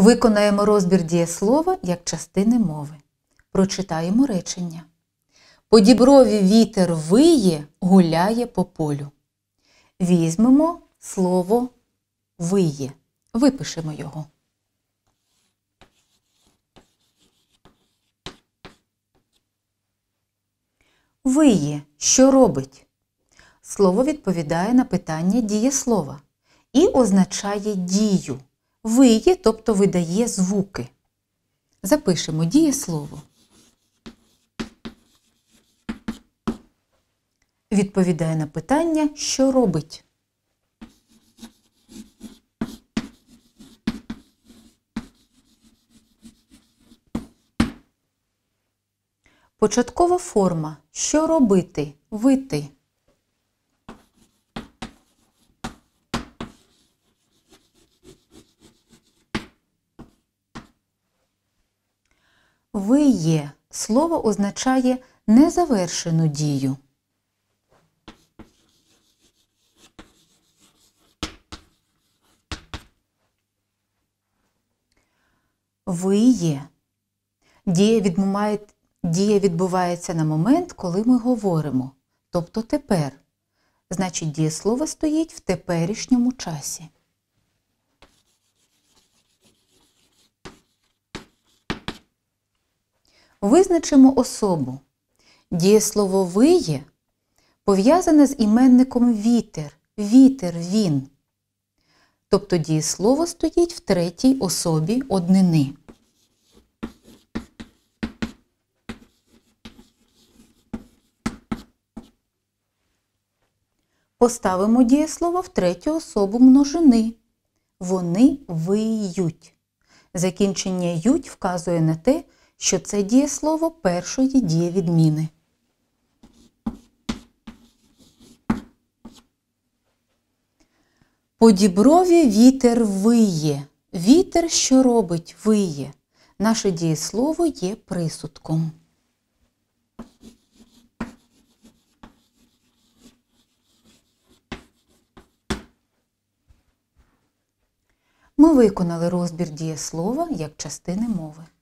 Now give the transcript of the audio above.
Виконаємо розбір дієслова як частини мови. Прочитаємо речення. По діброві вітер виє, гуляє по полю. Візьмемо слово виє. Випишемо його. Виє, що робить? Слово відповідає на питання дієслова і означає дію виє, тобто видає звуки. Запишемо дієслово. Відповідає на питання, що робить. Початкова форма що робити, вити. Ви є слово означає незавершену дію. Ви є. Дія, відбуває, дія відбувається на момент, коли ми говоримо, тобто тепер. Значить, дієслово стоїть в теперішньому часі. Визначимо особу. Дієслово виє пов'язане з іменником вітер, вітер він. Тобто дієслово стоїть в третій особі однини. Поставимо дієслово в третю особу множини. Вони виють. Закінчення ють вказує на те, що це дієслово першої дієвідміни. По діброві вітер виє. Вітер, що робить, виє. Наше дієслово є присудком. Ми виконали розбір дієслова як частини мови.